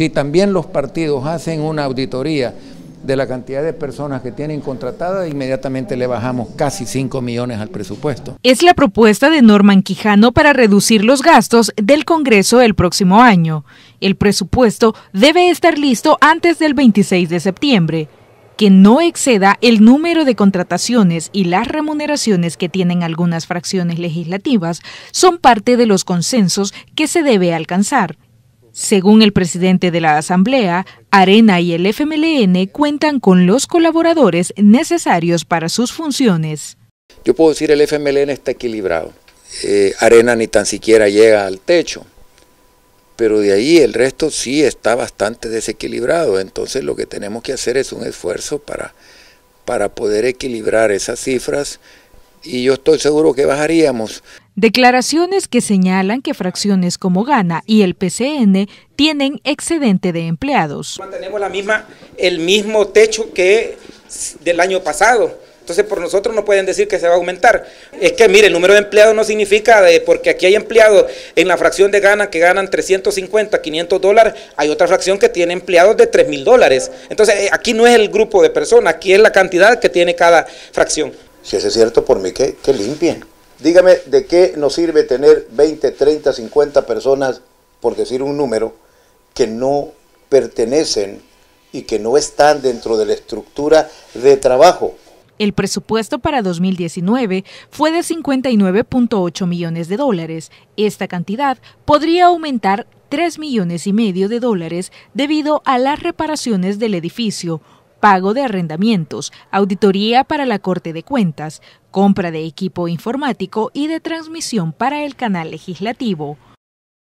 Si también los partidos hacen una auditoría de la cantidad de personas que tienen contratadas, inmediatamente le bajamos casi 5 millones al presupuesto. Es la propuesta de Norman Quijano para reducir los gastos del Congreso el próximo año. El presupuesto debe estar listo antes del 26 de septiembre que no exceda el número de contrataciones y las remuneraciones que tienen algunas fracciones legislativas son parte de los consensos que se debe alcanzar. Según el presidente de la Asamblea, Arena y el FMLN cuentan con los colaboradores necesarios para sus funciones. Yo puedo decir el FMLN está equilibrado. Eh, Arena ni tan siquiera llega al techo, pero de ahí el resto sí está bastante desequilibrado. Entonces lo que tenemos que hacer es un esfuerzo para, para poder equilibrar esas cifras y yo estoy seguro que bajaríamos. Declaraciones que señalan que fracciones como Gana y el PCN tienen excedente de empleados. Mantenemos la misma, el mismo techo que del año pasado. Entonces, por nosotros no pueden decir que se va a aumentar. Es que, mire, el número de empleados no significa, porque aquí hay empleados en la fracción de Gana que ganan 350, 500 dólares, hay otra fracción que tiene empleados de 3 mil dólares. Entonces, eh, aquí no es el grupo de personas, aquí es la cantidad que tiene cada fracción. Si es cierto, por mí que, que limpien. Dígame, ¿de qué nos sirve tener 20, 30, 50 personas, por decir un número, que no pertenecen y que no están dentro de la estructura de trabajo? El presupuesto para 2019 fue de 59.8 millones de dólares. Esta cantidad podría aumentar 3 millones y medio de dólares debido a las reparaciones del edificio, pago de arrendamientos, auditoría para la Corte de Cuentas, compra de equipo informático y de transmisión para el canal legislativo.